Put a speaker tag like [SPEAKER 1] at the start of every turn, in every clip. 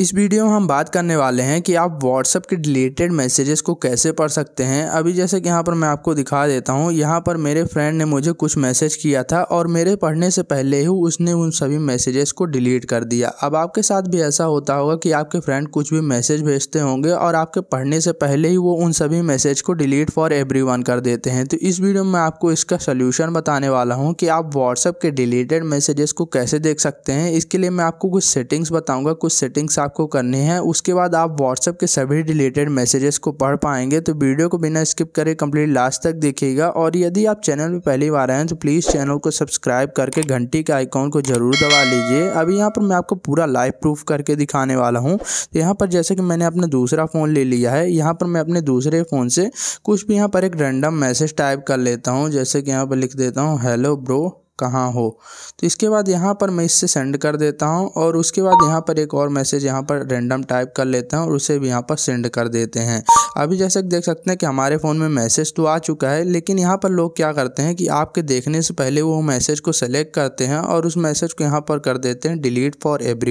[SPEAKER 1] इस वीडियो में हम बात करने वाले हैं कि आप व्हाट्सअप के डिलीटेड मैसेजेस को कैसे पढ़ सकते हैं अभी जैसे कि यहाँ पर मैं आपको दिखा देता हूँ यहाँ पर मेरे फ्रेंड ने मुझे कुछ मैसेज किया था और मेरे पढ़ने से पहले ही उसने उन सभी मैसेजेस को डिलीट कर दिया अब आपके साथ भी ऐसा होता होगा कि आपके फ्रेंड कुछ भी मैसेज भेजते होंगे और आपके पढ़ने से पहले ही वो उन सभी मैसेज को डिलीट फॉर एवरी कर देते हैं तो इस वीडियो में आपको इसका सोल्यूशन बताने वाला हूँ कि आप व्हाट्सअप के डिलीटेड मैसेजेस को कैसे देख सकते हैं इसके लिए मैं आपको कुछ सेटिंग्स बताऊँगा कुछ सेटिंग्स आप आपको करनी है उसके बाद आप व्हाट्सएप के सभी रिलेटेड मैसेजेस को पढ़ पाएंगे तो वीडियो को बिना स्किप करे कंप्लीट लास्ट तक देखिएगा और यदि आप चैनल में पहली बार आए हैं तो प्लीज़ चैनल को सब्सक्राइब करके घंटी के आइकॉन को ज़रूर दबा लीजिए अभी यहाँ पर मैं आपको पूरा लाइव प्रूफ करके दिखाने वाला हूँ तो यहाँ पर जैसे कि मैंने अपना दूसरा फ़ोन ले लिया है यहाँ पर मैं अपने दूसरे फ़ोन से कुछ भी यहाँ पर एक रैंडम मैसेज टाइप कर लेता हूँ जैसे कि यहाँ पर लिख देता हूँ हेलो ब्रो कहाँ हो तो इसके बाद यहाँ पर मैं इससे सेंड कर देता हूँ और उसके बाद यहाँ पर एक और मैसेज यहाँ पर रेंडम टाइप कर लेता हूँ और उसे भी यहाँ पर सेंड कर देते हैं अभी जैसे देख सकते हैं कि हमारे फ़ोन में मैसेज तो आ चुका है लेकिन यहाँ पर लोग क्या करते हैं कि आपके देखने से पहले वो मैसेज को सेलेक्ट करते हैं और उस मैसेज को यहाँ पर कर देते हैं डिलीट फॉर एवरी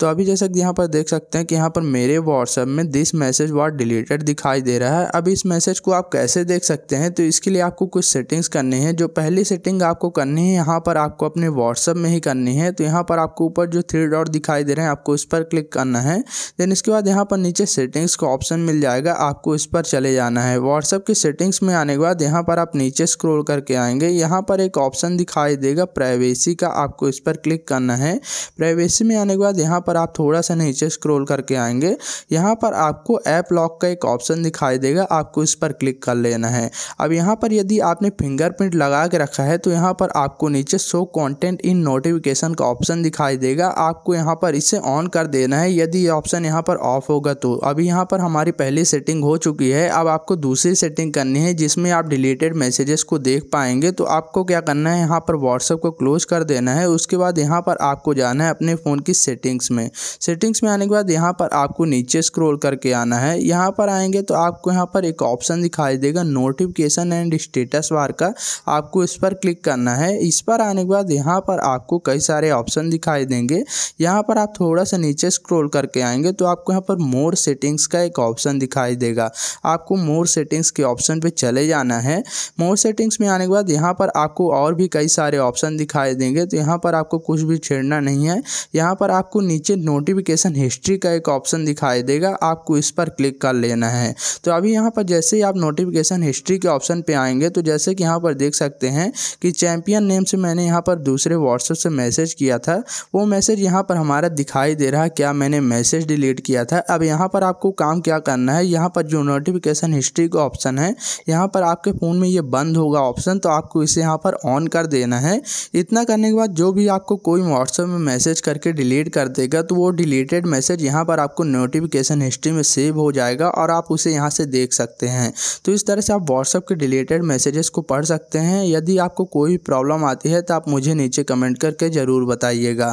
[SPEAKER 1] तो अभी जैसे यहाँ पर देख सकते हैं कि यहाँ पर मेरे व्हाट्सएप में दिस मैसेज वॉट डिलीटेड दिखाई दे रहा है अब इस मैसेज को आप कैसे देख सकते हैं तो इसके लिए आपको कुछ सेटिंग्स करनी है जो पहली सेटिंग आपको करनी है यहाँ पर आपको अपने व्हाट्सअप में ही करनी है तो यहाँ पर आपको ऊपर जो थ्री डॉट दिखाई दे रहे हैं आपको इस पर क्लिक करना है देन इसके बाद यहाँ पर नीचे सेटिंग्स का ऑप्शन मिल जाएगा आपको इस पर चले जाना है व्हाट्सअप की सेटिंग्स में आने के बाद यहाँ पर आप नीचे स्क्रोल करके आएंगे यहाँ पर एक ऑप्शन दिखाई देगा प्राइवेसी का आपको इस पर क्लिक करना है प्राइवेसी में आने के बाद यहाँ पर आप थोड़ा सा नीचे स्क्रोल करके आएंगे यहाँ पर आपको ऐप लॉक का एक ऑप्शन दिखाई देगा आपको इस पर क्लिक कर लेना है अब यहाँ पर यदि आपने फिंगरप्रिंट लगा के रखा है तो यहाँ पर आपको नीचे शो कंटेंट इन नोटिफिकेशन का ऑप्शन दिखाई देगा आपको यहाँ पर इसे ऑन कर देना है यदि ये ऑप्शन यहाँ पर ऑफ होगा तो अभी यहाँ पर हमारी पहली सेटिंग हो चुकी है अब आपको दूसरी सेटिंग करनी है जिसमें आप डिलीटेड मैसेजेस को देख पाएंगे तो आपको क्या करना है यहाँ पर व्हाट्सअप को क्लोज कर देना है उसके बाद यहाँ पर आपको जाना है अपने फ़ोन की सेटिंग्स में सेटिंग्स में आने के बाद यहाँ पर आपको नीचे स्क्रोल करके आना है यहाँ पर आएंगे तो आपको यहाँ पर एक ऑप्शन दिखाई देगा नोटिफिकेशन एंड स्टेटस बार का आपको इस पर क्लिक करना है इस इस पर आने के बाद यहाँ पर आपको कई सारे ऑप्शन दिखाई देंगे यहाँ पर आप थोड़ा सा नीचे स्क्रोल करके आएंगे तो आपको यहाँ पर मोर सेटिंग्स का एक ऑप्शन दिखाई देगा आपको मोर सेटिंग्स के ऑप्शन पे चले जाना है मोर सेटिंग्स में आने के बाद यहाँ पर आपको और भी कई सारे ऑप्शन दिखाई देंगे तो यहाँ पर आपको कुछ भी छेड़ना नहीं है यहाँ पर आपको नीचे नोटिफिकेशन हिस्ट्री का एक ऑप्शन दिखाई देगा आपको इस पर क्लिक कर लेना है तो अभी यहाँ पर जैसे ही आप नोटिफिकेशन हिस्ट्री के ऑप्शन पर आएंगे तो जैसे कि यहाँ पर देख सकते हैं कि चैंपियन नेम से मैंने यहाँ पर दूसरे व्हाट्सएप से मैसेज किया था वो मैसेज यहाँ पर हमारा दिखाई दे रहा है क्या मैंने मैसेज डिलीट किया था अब यहाँ पर आपको काम क्या करना है यहाँ पर जो नोटिफिकेशन हिस्ट्री का ऑप्शन है यहाँ पर आपके फ़ोन में ये बंद होगा ऑप्शन तो आपको इसे यहाँ पर ऑन कर देना है इतना करने के बाद जो भी आपको कोई व्हाट्सएप में मैसेज करके डिलीट कर देगा तो वो डिलीटेड मैसेज यहाँ पर आपको नोटिफिकेशन हिस्ट्री में सेव हो जाएगा और आप उसे यहाँ से देख सकते हैं तो इस तरह से आप व्हाट्सएप के डिलीटेड मैसेजेस को पढ़ सकते हैं यदि आपको कोई प्रॉब्लम आती है तो आप मुझे नीचे कमेंट करके ज़रूर बताइएगा